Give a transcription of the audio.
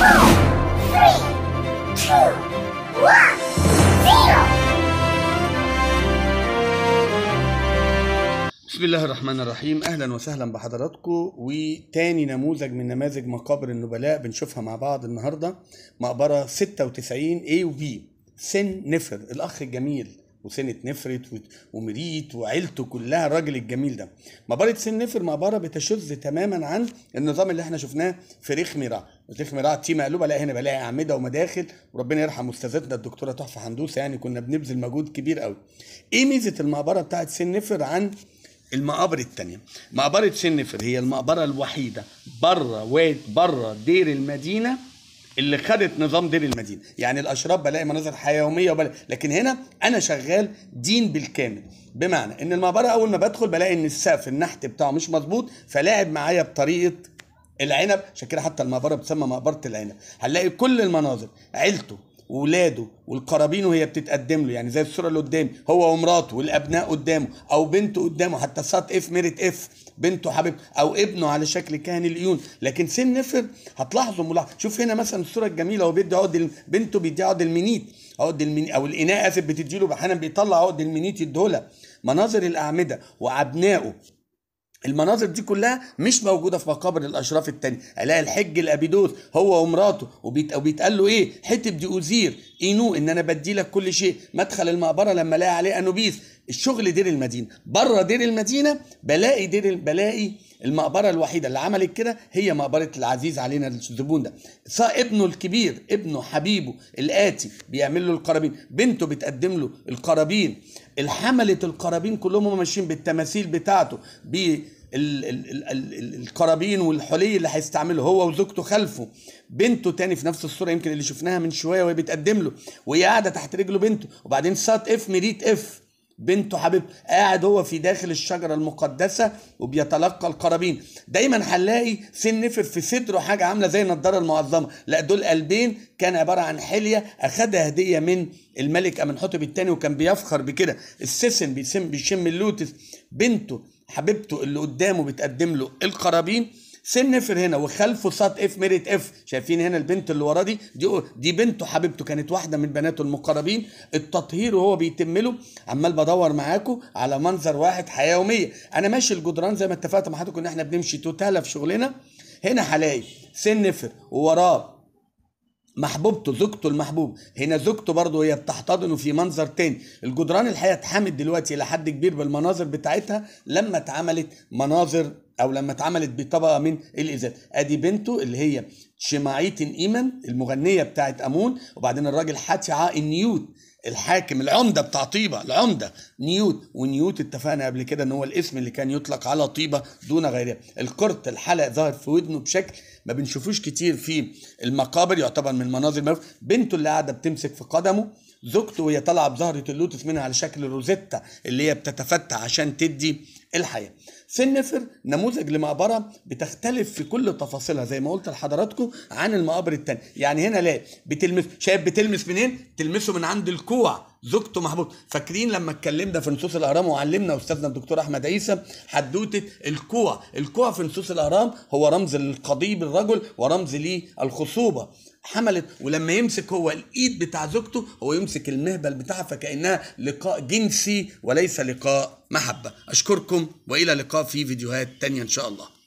بسم الله الرحمن الرحيم اهلا وسهلا بحضراتكم وتاني نموذج من نماذج مقابر النبلاء بنشوفها مع بعض النهارده مقبره 96 A و B سن نفر الاخ الجميل وسنة نفرت ومريت وعيلته كلها الراجل الجميل ده مقبرة سن نفر مقبرة بتشذ تماما عن النظام اللي احنا شفناه في ريخ ميرا وتلف مراعي تي مقلوبه لا هنا بلاقي اعمده ومداخل وربنا يرحم استاذتنا الدكتوره تحفه حندوسه يعني كنا بنبذل مجهود كبير قوي. ايه ميزه المقبره بتاعت سنفر عن المقابر الثانيه؟ مقبرة سنفر هي المقبرة الوحيدة بره واد بره دير المدينة اللي خدت نظام دير المدينة يعني الأشراف بلاقي مناظر حيويه يومية وبلاقي. لكن هنا أنا شغال دين بالكامل بمعنى إن المقبرة أول ما بدخل بلاقي إن السقف النحت بتاعه مش مظبوط فلاعب معايا بطريقة العنب عشان كده حتى المقبره بتسمى مقبره العنب هنلاقي كل المناظر عيلته وولاده والقرابين وهي بتتقدم له يعني زي الصوره اللي قدامي هو ومراته والابناء قدامه او بنته قدامه حتى سات اف ميرت اف بنته حبيبته او ابنه على شكل كاهن اليون لكن سن نفر هتلاحظوا ملاحظه شوف هنا مثلا الصوره الجميله هو بيدي عقد بنته بيدي عقد المنيت عقد المنيت او الاناء اسف بتديله احيانا بيطلع عقد المنيت يديهولها مناظر الاعمده وابنائه المناظر دي كلها مش موجوده في مقابر الاشراف التاني الاقي الحج الابيدوس هو ومراته وبيت... وبيتقال له ايه حتب دي اوزير اينو ان انا بدي لك كل شيء مدخل المقبره لما الاقي عليه انوبيس الشغل دير المدينه بره دير المدينه بلاقي دير بلاقي المقبره الوحيده اللي عملت كده هي مقبره العزيز علينا الزبون ده ابنه الكبير ابنه حبيبه الاتي بيعمل له القرابين بنته بتقدم له القرابين الحمله القرابين كلهم ماشيين بالتماثيل بتاعته بي القرابين والحلي اللي هيستعمله هو وزوجته خلفه بنته تاني في نفس الصوره يمكن اللي شفناها من شويه وهي بتقدم له وهي قاعده تحت رجله بنته وبعدين سات اف مريت اف بنته حبيبته قاعد هو في داخل الشجره المقدسه وبيتلقى القرابين دايما هنلاقي في النفر في صدره حاجه عامله زي النضاره المعظمه لا دول قلبين كان عباره عن حليه اخذها هديه من الملك امنحوتب الثاني وكان بيفخر بكده السيسن بيشم اللوتس بنته حبيبته اللي قدامه بتقدم له القرابين سن اف هنا وخلفه سات اف ميريت اف شايفين هنا البنت اللي وراه دي دي دي بنته حبيبته كانت واحده من بناته المقربين التطهير وهو بيتم له عمال بدور معاكم على منظر واحد حياه يوميه انا ماشي الجدران زي ما اتفقت مع حضرتك ان احنا بنمشي توتالا في شغلنا هنا هلاقي سن افر ووراه محبوبته زوجته المحبوب هنا زوجته برضه هي بتحتضنه في منظر تاني الجدران الحقيقه اتحمت دلوقتي الى حد كبير بالمناظر بتاعتها لما اتعملت مناظر او لما اتعملت بطبقه من الازاز ادي بنته اللي هي شماعيت إيمن المغنية بتاعت أمون وبعدين الراجل حاتي نيوت الحاكم العمدة بتاع طيبة العمدة نيوت ونيوت اتفقنا قبل كده ان هو الاسم اللي كان يطلق على طيبة دون غيرها القرط الحلق ظاهر في ودنه بشكل ما بنشوفوش كتير في المقابر يعتبر من المناظر المعروفة بنته اللي قاعدة بتمسك في قدمه زوجته وهي طالعة بظهرة اللوتس منها على شكل روزيتا اللي هي بتتفتح عشان تدي الحياة سنفر نموذج لمقبرة بتختلف في كل تفاصيلها زي ما قلت لحضراتكم عن المقابر الثانيه يعني هنا لا بتلمس شايف بتلمس منين تلمسه من عند الكوع زوجته محبوس فاكرين لما اتكلمنا في نصوص الاهرام وعلمنا استاذنا الدكتور احمد عيسى حدوته الكوع الكوع في نصوص الاهرام هو رمز القضيب الرجل ورمز ليه الخصوبه حملت ولما يمسك هو الايد بتاع زوجته هو يمسك المهبل بتاعها فكانها لقاء جنسي وليس لقاء محبه اشكركم والى لقاء في فيديوهات تانية ان شاء الله